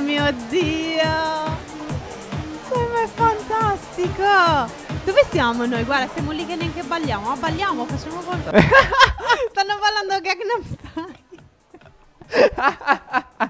mio Dio! Sembra fantastico! Dove siamo noi? Guarda, siamo lì che neanche balliamo. Ma balliamo, facciamo qualcosa. Stanno ballando Gangnam Style.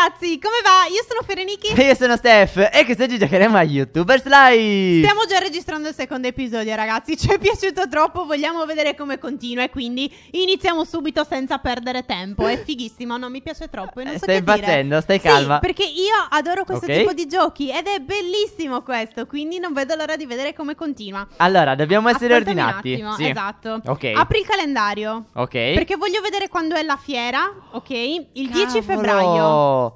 ragazzi, come va? Io sono Fereniki E io sono Steph e quest'oggi giocheremo a YouTubers Live Stiamo già registrando il secondo episodio ragazzi, ci è piaciuto troppo, vogliamo vedere come continua e quindi iniziamo subito senza perdere tempo È fighissimo, non mi piace troppo e non so Stai impazzendo, stai calma Sì, perché io adoro questo okay. tipo di giochi ed è bellissimo questo, quindi non vedo l'ora di vedere come continua Allora, dobbiamo essere Ascoltami ordinati un attimo, sì. esatto Ok Apri il calendario Ok Perché voglio vedere quando è la fiera, ok? Il Cavolo. 10 febbraio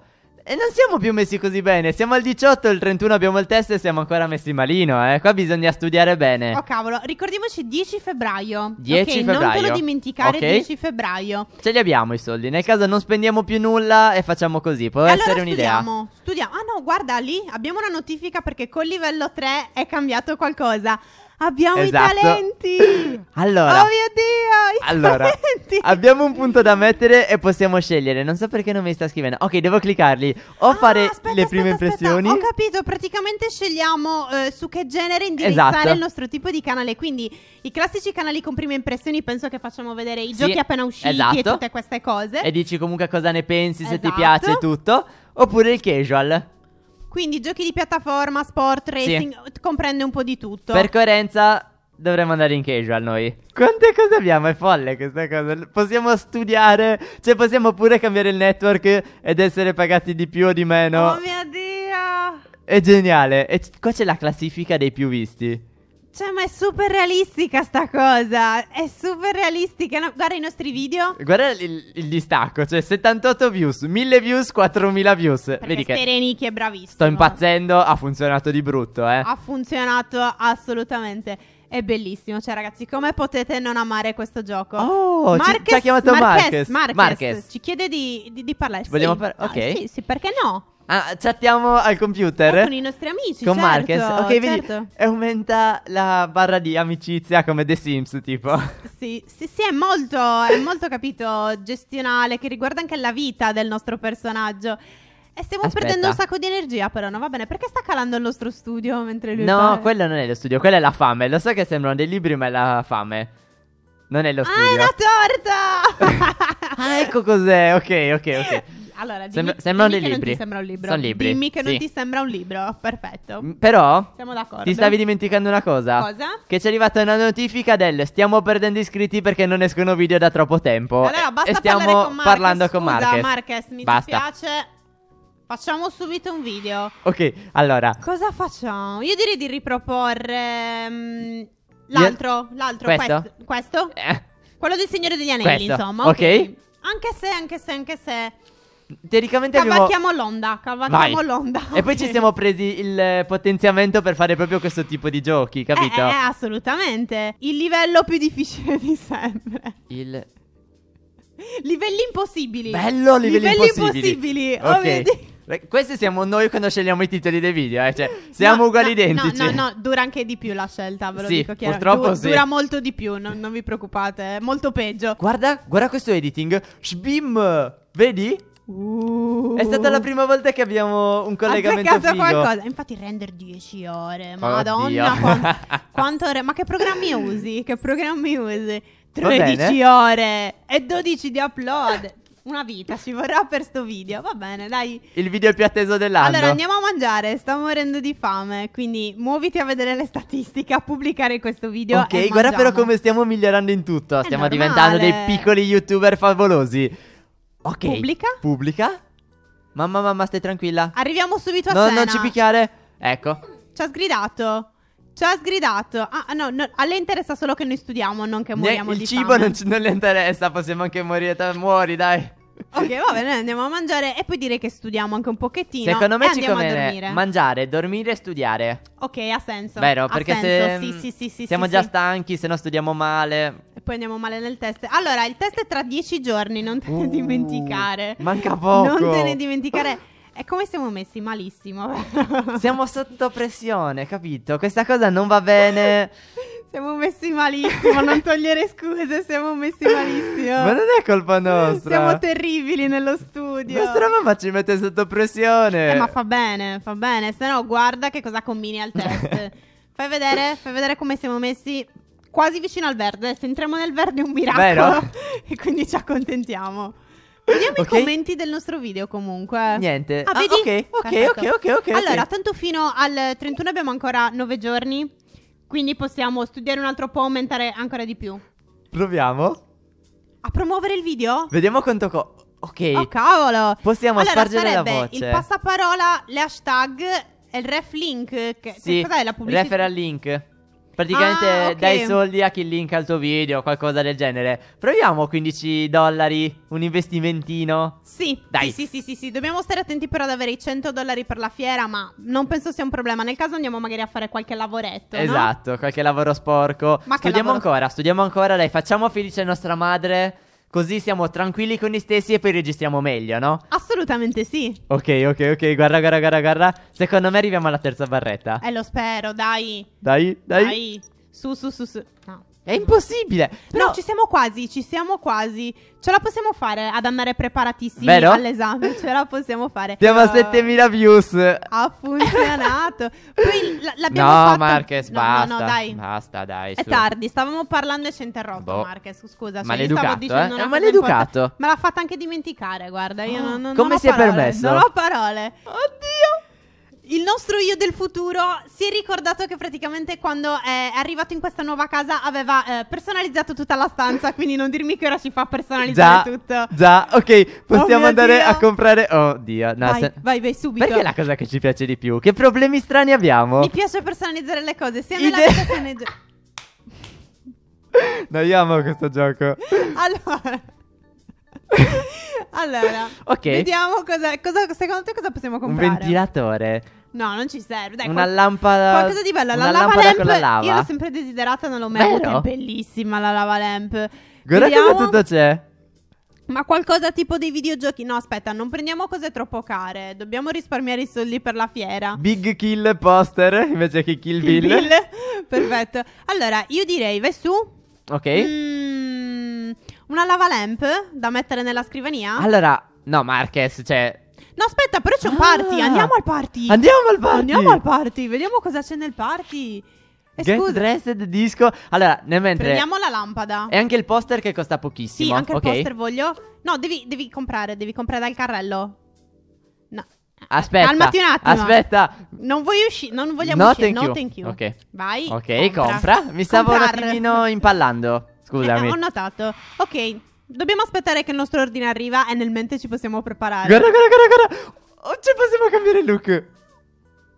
e non siamo più messi così bene. Siamo al 18, il 31 abbiamo il test e siamo ancora messi malino. Eh. Qua bisogna studiare bene. Oh, cavolo. Ricordiamoci 10 febbraio. 10 okay, febbraio. Non te lo dimenticare, okay. 10 febbraio. Ce li abbiamo i soldi. Nel caso non spendiamo più nulla e facciamo così. Può allora essere un'idea. Studiamo. studiamo. Ah, no, guarda lì. Abbiamo una notifica perché col livello 3 è cambiato qualcosa. Abbiamo esatto. i talenti. allora. Oh mio Dio. I allora. Talenti tutti. Abbiamo un punto da mettere e possiamo scegliere. Non so perché non mi sta scrivendo. Ok, devo cliccarli. O ah, fare aspetta, le prime aspetta, impressioni. Aspetta. Ho capito, praticamente scegliamo eh, su che genere indirizzare esatto. il nostro tipo di canale. Quindi i classici canali con prime impressioni penso che facciamo vedere i sì, giochi appena usciti esatto. e tutte queste cose. E dici comunque cosa ne pensi, esatto. se ti esatto. piace tutto. Oppure il casual. Quindi giochi di piattaforma, sport, racing, sì. comprende un po' di tutto. Per coerenza Dovremmo andare in casual noi. Quante cose abbiamo? È folle questa cosa. Possiamo studiare, cioè possiamo pure cambiare il network ed essere pagati di più o di meno. Oh mio dio! È geniale. E qua c'è la classifica dei più visti. Cioè, ma è super realistica sta cosa. È super realistica. No, guarda i nostri video. Guarda il, il, distacco, cioè 78 views, 1000 views, 4000 views. Perché Vedi che è bravissimo. Sto impazzendo, ha funzionato di brutto, eh. Ha funzionato assolutamente. È bellissimo, cioè ragazzi, come potete non amare questo gioco? Oh, Marques, ci, ha chiamato Marques Marques, Marques. Marques, ci chiede di, di, di parlare. Ci sì. Par- ah, ok. Ah, sì, sì, perché no? Ah, chattiamo al computer? Eh, con i nostri amici, Con certo, Marquez. Ok, vedi, certo. aumenta la barra di amicizia come The Sims, tipo. Sì, sì, sì è, molto, è molto, capito, gestionale, che riguarda anche la vita del nostro personaggio. E stiamo Aspetta. perdendo un sacco di energia, però, non Va bene, perché sta calando il nostro studio mentre lui No, parla? quello non è lo studio, quella è la fame. Lo so che sembrano dei libri, ma è la fame. Non è lo studio. Ah, è una torta! ah, ecco cos'è, ok, ok, ok. Allora, dimmi, Sembra- sembrano dimmi dei che libri. non ti sembra un libro. Sono libri, Dimmi che non ti sembra un libro. Perfetto. Mm, però Siamo d'accordo. ti stavi dimenticando una cosa. Cosa? Che ci è arrivata una notifica del stiamo perdendo iscritti perché non escono video da troppo tempo. Allora, E- basta e stiamo parlare con Marquez. parlando con Scusa, Marquez. mi Basta. dispiace. Facciamo subito un video. Ok, allora, Cosa facciamo? Io direi di riproporre mm, l'altro, l'altro, Questo? questo, eh, Quello del Signore degli Anelli, Questo, insomma. ok. Anche se, anche se, anche se Teoricamente cavalchiamo l'onda, cavalchiamo Vai. l'onda. E poi ci siamo presi il potenziamento per fare proprio questo tipo di giochi, eh, capito? Eh, assolutamente. Il livello più difficile di sempre. Il Livelli impossibili. Bello, livelli, livelli impossibili. impossibili. Oh ok. Questi siamo noi quando scegliamo i titoli dei video, eh? cioè, siamo no, uguali no, identici. No, no, no, dura anche di più la scelta, ve lo sì, dico chiaro. Purtroppo du- sì. Dura molto di più, non, non vi preoccupate, è molto peggio. Guarda, guarda questo editing. Shbim, vedi? Uh, è stata la prima volta che abbiamo un collegamento figo. qualcosa. Infatti render 10 ore. Madonna, quanto, quante ore. Ma che programmi usi? Che programmi usi? 13 ore e 12 di upload. Una vita ci vorrà per sto video. Va bene, dai. Il video più atteso dell'anno. Allora andiamo a mangiare, sto morendo di fame, quindi muoviti a vedere le statistiche, a pubblicare questo video Ok, guarda mangiamo. però come stiamo migliorando in tutto. È stiamo normale. diventando dei piccoli youtuber favolosi. Ok. Pubblica. Pubblica. Mamma, mamma, stai tranquilla. Arriviamo subito a no, Sena. non ci picchiare. Ecco. Ci ha sgridato. Ci ha sgridato. Ah, no, no, a lei interessa solo che noi studiamo, non che moriamo ne, il di cibo fame. non, ci- non le interessa, possiamo anche morire. Te muori, dai. Ok, va bene, andiamo a mangiare e poi direi che studiamo anche un pochettino. Secondo me e ci conviene mangiare, dormire e studiare. Ok, ha senso. Vero? Ha Perché senso, se sì, sì, sì, sì, siamo sì, già sì. stanchi, se no studiamo male poi andiamo male nel test. Allora, il test è tra dieci giorni, non te ne uh, dimenticare. Manca poco. Non te ne dimenticare. È come siamo messi? Malissimo. siamo sotto pressione, capito? Questa cosa non va bene. siamo messi malissimo, non togliere scuse, siamo messi malissimo. Ma non è colpa nostra. Siamo terribili nello studio. Nostra mamma ci mette sotto pressione. Eh, ma fa bene, fa bene. Se no, guarda che cosa combini al test. fai vedere, fai vedere come siamo messi quasi vicino al verde. Se entriamo nel verde è un miracolo. Vero? e quindi ci accontentiamo. Vediamo okay. i commenti del nostro video comunque. Niente. Ah, ah vedi? Ah, okay. Okay, ok, ok, ok, Allora, tanto fino al 31 abbiamo ancora 9 giorni, quindi possiamo studiare un altro po', aumentare ancora di più. Proviamo. A promuovere il video? Vediamo quanto... Co- ok. Oh cavolo. Possiamo allora, spargere la voce. il passaparola, le hashtag, il ref link. Che, sì, cos'è la pubblicità? referral link. Praticamente ah, okay. dai soldi a chi linka il tuo video, o qualcosa del genere. Proviamo 15 dollari, un investimentino. Sì, dai. Sì, sì, sì, sì, Dobbiamo stare attenti però ad avere i 100 dollari per la fiera, ma non penso sia un problema. Nel caso andiamo magari a fare qualche lavoretto. Esatto, no? qualche lavoro sporco. Ma studiamo lavoro... ancora, studiamo ancora, dai, facciamo felice nostra madre. Così siamo tranquilli con noi stessi e poi registriamo meglio, no? Assolutamente sì. Ok, ok, ok. Guarda, guarda, guarda, guarda. Secondo me arriviamo alla terza barretta. Eh, lo spero, dai. Dai, dai. Dai. Su, su, su, su. No. È impossibile. Però no. ci siamo quasi, ci siamo quasi. Ce la possiamo fare ad andare preparatissimi Vero? all'esame. Ce la possiamo fare. Siamo uh, a 7000 eh, views. Ha funzionato. Poi l- l'abbiamo no, fatto. Marquez, no, basta. No, no, dai. Basta, dai. Su. È tardi, stavamo parlando e ci ha interrotto boh. Marquez, scusa. Cioè, maleducato, stavo eh? dicendo eh? una È maleducato. Me l'ha fatta anche dimenticare, guarda. Io oh, non, non, Come non si è permesso? Non ho parole. Oddio il nostro io del futuro si è ricordato che praticamente quando è arrivato in questa nuova casa aveva eh, personalizzato tutta la stanza, quindi non dirmi che ora si fa personalizzare già, tutto. Già, ok, possiamo oh andare Dio. a comprare... Oh Dio, no, vai, se... vai, vai subito. Perché è la cosa che ci piace di più? Che problemi strani abbiamo? Mi piace personalizzare le cose, sia nella vita che nei giochi. No, io amo questo gioco. Allora... allora, okay. vediamo cosa, cosa, secondo te cosa possiamo comprare. Un ventilatore. No, non ci serve. Dai, una qual- lampada. Qualcosa di bello. La lava lamp. Con la lava. Io l'ho sempre desiderata, non l'ho mai Vero? avuta. È bellissima la lava lamp. Guarda vediamo... cosa tutto c'è. Ma qualcosa tipo dei videogiochi? No, aspetta, non prendiamo cose troppo care. Dobbiamo risparmiare i soldi per la fiera. Big Kill poster invece che Kill, kill Bill. Bill. Perfetto. Allora, io direi, vai su. Ok. Mm, una lava lamp da mettere nella scrivania? Allora, no, Marquez, cioè. No, aspetta, però c'è un party. Ah. Andiamo al party. Andiamo al party. Andiamo al party. Vediamo cosa c'è nel party. Get scusa. Dressed Disco. Allora, nel mentre. Prendiamo la lampada. E anche il poster che costa pochissimo. Sì, anche okay. il poster voglio. No, devi, devi comprare. Devi comprare dal carrello. No. Aspetta. Calmati un attimo. Aspetta. Non vuoi uscire. Non vogliamo no, uscire. Thank no, you. thank you. Ok. Vai. Ok, compra. compra. Mi stavo Comprar. un attimino impallando scusami. Eh, ho notato. Ok, dobbiamo aspettare che il nostro ordine arriva e nel mente ci possiamo preparare. Guarda, guarda, guarda, guarda. Oh, ci possiamo cambiare look.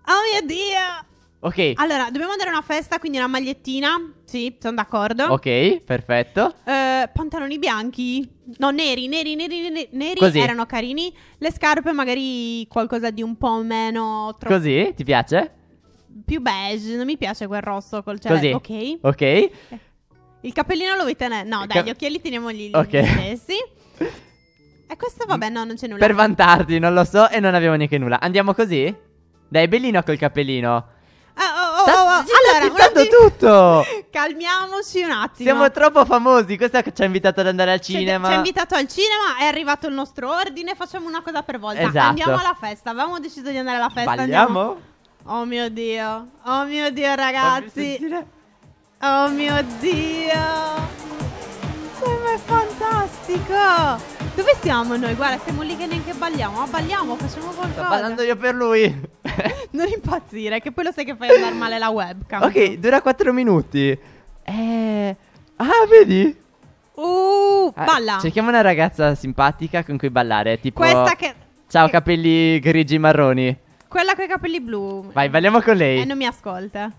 Oh mio Dio. Ok. Allora, dobbiamo andare a una festa, quindi una magliettina. Sì, sono d'accordo. Ok, perfetto. Eh, pantaloni bianchi. No, neri, neri, neri, neri, Così. erano carini. Le scarpe magari qualcosa di un po' meno... Troppo... Così? Ti piace? Più beige, non mi piace quel rosso col cielo. Così. Ok. Ok. okay. Il cappellino lo vuoi tenere? No, dai, gli occhiali teniamoli lì. Ok. Stessi. E questo, vabbè, no, non c'è nulla. Per vantarti, non lo so, e non abbiamo neanche nulla. Andiamo così? Dai, bellino col cappellino. Oh, ah, oh, oh, oh. Sta oh, oh, allora, sta atti... tutto. Calmiamoci un attimo. Siamo troppo famosi. Questa ci ha invitato ad andare al cinema. Ci ha invitato al cinema. È arrivato il nostro ordine. Facciamo una cosa per volta. Esatto. Andiamo alla festa. Avevamo deciso di andare alla festa. Balliamo? Andiamo. Oh mio dio. Oh mio dio, ragazzi. Oh mio Dio! Sembra è fantastico! Dove siamo noi? Guarda, siamo lì che neanche balliamo. Ma balliamo, facciamo qualcosa. Sto ballando io per lui. non impazzire, che poi lo sai che fai andare male la webcam. Ok, dura 4 minuti. Eh... Ah, vedi? Uh, ah, balla. Ah, cerchiamo una ragazza simpatica con cui ballare, tipo... Questa che... Ciao, capelli grigi marroni. Quella con i capelli blu. Vai, balliamo con lei. Eh, non mi ascolta.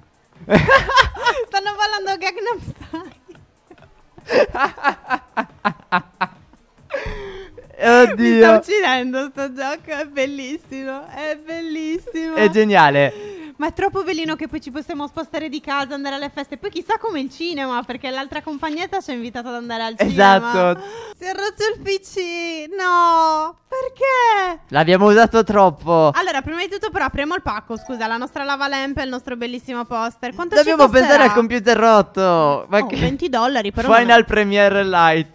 stanno ballando Gangnam Style. Oddio. Mi sta uccidendo sto gioco, è bellissimo, è bellissimo. È geniale. Ma è troppo bellino che poi ci possiamo spostare di casa, andare alle feste. Poi chissà come il cinema, perché l'altra compagnetta ci ha invitato ad andare al esatto. cinema. Esatto. Si è rotto il PC. No, perché? L'abbiamo usato troppo. Allora, prima di tutto però apriamo il pacco, scusa, la nostra lava lamp e il nostro bellissimo poster. Quanto Dobbiamo pensare al computer rotto. Ma oh, che... 20 dollari per Final una... Premiere Light.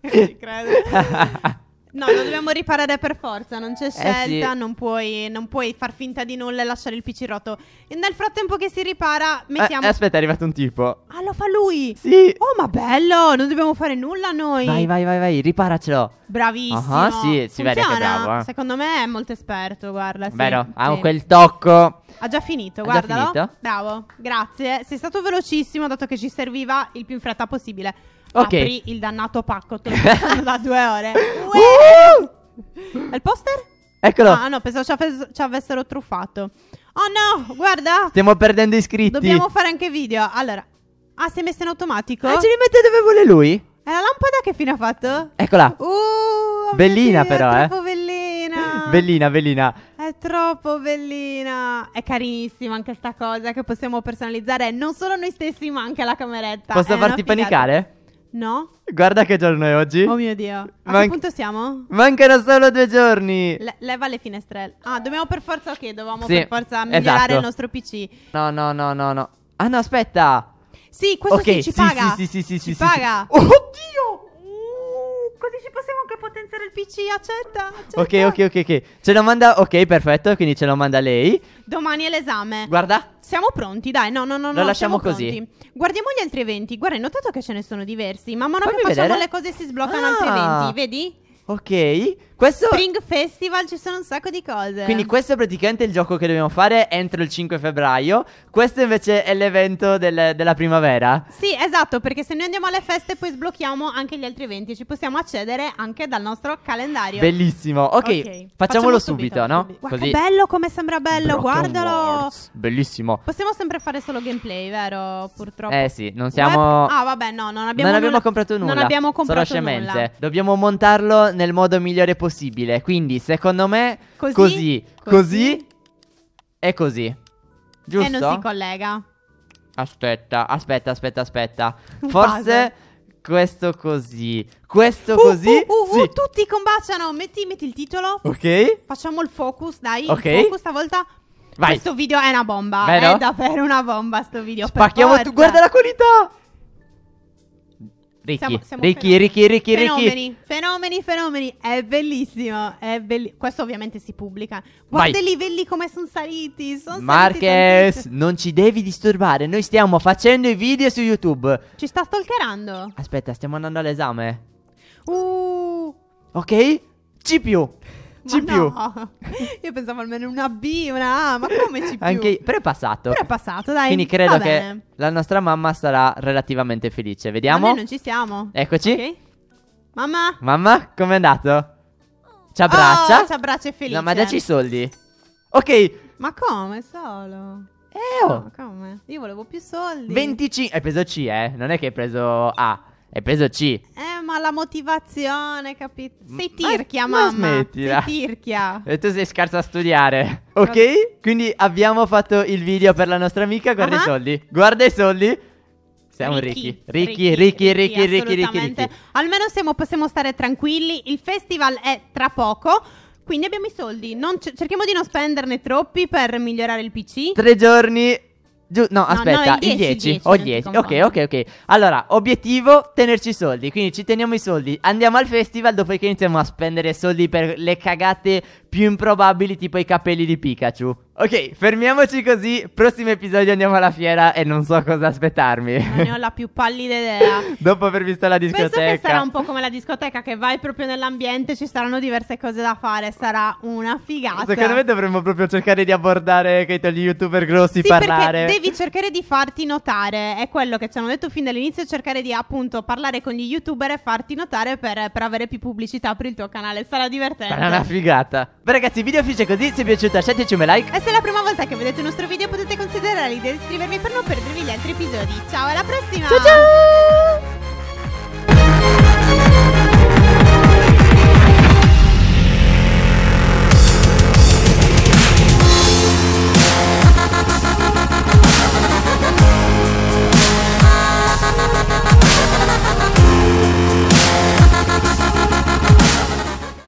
non ci credo. No, lo dobbiamo riparare per forza, non c'è scelta, eh sì. non, puoi, non, puoi, far finta di nulla e lasciare il PC rotto. E nel frattempo che si ripara, eh, mettiamo... Eh, aspetta, è arrivato un tipo. Ah, lo fa lui? Sì. Oh, ma bello, non dobbiamo fare nulla noi. Vai, vai, vai, vai, riparacelo. Bravissimo. Ah, uh-huh, sì, si vede che è bravo. Eh. Secondo me è molto esperto, guarda. Sì. Vero, ha sì. quel tocco. Ha già finito, guarda. Ha già finito? Bravo, grazie. Sei stato velocissimo, dato che ci serviva il più in fretta possibile. Okay. Apri il dannato pacco, te lo da due ore. Uh! Il poster? Eccolo. Ah no, pensavo ci, av- ci avessero truffato. Oh no, guarda. Stiamo perdendo iscritti. Dobbiamo fare anche video. Allora. Ah, si è messo in automatico? Ah, ce li mette dove vuole lui? è la lampada che fine ha fatto? Eccola. Uh, bellina Dio, però, è eh. Troppo bellina. bellina, bellina. È troppo bellina. È carinissima anche sta cosa che possiamo personalizzare non solo noi stessi, ma anche la cameretta. Posso eh, è farti panicare? No? Guarda che giorno è oggi. Oh mio Dio. A Man- che punto siamo? Mancano solo due giorni. Le- leva le finestrelle. Ah, dobbiamo per forza. Ok, dovevamo sì, per forza migliorare esatto. il nostro PC. No, no, no, no, no. Ah, no, aspetta. Sì, questo okay, sì, ci sì, paga. Sì, sì, sì, ci sì, paga. Sì, oh, sì. Oddio! Così ci possiamo anche potenziare il PC, accetta, accetta. Ok, ok, ok, ok. Ce lo manda, ok, perfetto, quindi ce lo manda lei. Domani è l'esame. Guarda. Siamo pronti, dai, no, no, no. Lo no, lasciamo così. Pronti. Guardiamo gli altri eventi. Guarda, hai notato che ce ne sono diversi. Man mano Fammi che facciamo vedere. le cose si sbloccano ah. altri eventi, vedi? Ok, questo... Spring Festival, ci sono un sacco di cose. Quindi questo è praticamente il gioco che dobbiamo fare entro il 5 febbraio. Questo invece è l'evento del- della primavera. Sì, esatto, perché se noi andiamo alle feste poi sblocchiamo anche gli altri eventi. Ci possiamo accedere anche dal nostro calendario. Bellissimo. Ok, facciamolo, Facciamolo subito, subito, no? subito. Guarda che bello come sembra bello, Broken guardalo. Words. Bellissimo. Possiamo sempre fare solo gameplay, vero? Purtroppo. Eh sì, non siamo... Web- Ah, vabbè, no, non abbiamo, non abbiamo nulla- comprato nulla. Non abbiamo comprato solo nulla. Dobbiamo montarlo nel modo migliore possibile. Quindi, secondo me, così, così, così e così. Giusto? E non si collega. Aspetta, aspetta, aspetta, aspetta. Un Forse puzzle. questo così. Questo uh, così. Uh, uh, uh, sì. tutti combaciano. Metti, metti, il titolo. Ok. Facciamo il focus, dai. Ok. Il focus stavolta. Vai. Questo video è una bomba. Vero? È davvero una bomba. Sto video. Spacchiamo tu. Guarda la qualità. Ricky, siamo, siamo Ricky, Ricky, Ricky, fenomeni, Ricky. Fenomeni, fenomeni, È bellissimo. È belli- Questo ovviamente si pubblica. Guarda Vai. i livelli come sono saliti. Sono Marques, non ci devi disturbare. Noi stiamo facendo i video su YouTube. Ci sta stalkerando. Aspetta, stiamo andando all'esame. Uh. Ok? ci più. C più. No. Io pensavo almeno una B, una A, ma come C più? Anche io, però è passato. Però è passato, dai. Quindi credo che la nostra mamma sarà relativamente felice. Vediamo. Ma noi non ci siamo. Eccoci. Ok. Mamma. Mamma, com'è andato? Ci abbraccia. Oh, ci abbraccia e felice. No, ma dacci i soldi. Ok. Ma come solo? Eh, oh. No, come? Io volevo più soldi. 25. Hai preso C, eh? Non è che hai preso A. Hai preso C. Eh, ma la motivazione, capito? Sei tirchia, ma, mamma. Ma smettila. Sei tirchia. E tu sei scarsa a studiare. Ok? Quindi abbiamo fatto il video per la nostra amica. Guarda uh-huh. i soldi. Guarda i soldi. Siamo ricchi. Ricchi, ricchi, ricchi, ricchi, ricchi, ricchi. Almeno siamo, possiamo stare tranquilli. Il festival è tra poco. Quindi abbiamo i soldi, c- cerchiamo di non spenderne troppi per migliorare il PC. Tre giorni Giu- no, no, aspetta, no, il 10, 10 o 10. Ok, ok, ok. Allora, obiettivo tenerci i soldi, quindi ci teniamo i soldi. Andiamo al festival dopo che iniziamo a spendere soldi per le cagate più improbabili tipo i capelli di Pikachu. Ok, fermiamoci così. Prossimo episodio andiamo alla fiera e non so cosa aspettarmi. Non ne ho la più pallida idea. Dopo aver visto la discoteca. Penso che sarà un po' come la discoteca che vai proprio nell'ambiente, ci saranno diverse cose da fare, sarà una figata. Secondo me dovremmo proprio cercare di abbordare Kate, gli youtuber grossi, sì, parlare. Perché devi cercare di farti notare, è quello che ci hanno detto fin dall'inizio, cercare di appunto parlare con gli youtuber e farti notare per, per avere più pubblicità per il tuo canale. Sarà divertente. Sarà una figata. Beh ragazzi il video finisce così Se vi è piaciuto lasciateci un like E se è la prima volta che vedete il nostro video Potete considerare l'idea di iscrivervi Per non perdervi gli altri episodi Ciao alla prossima Ciao ciao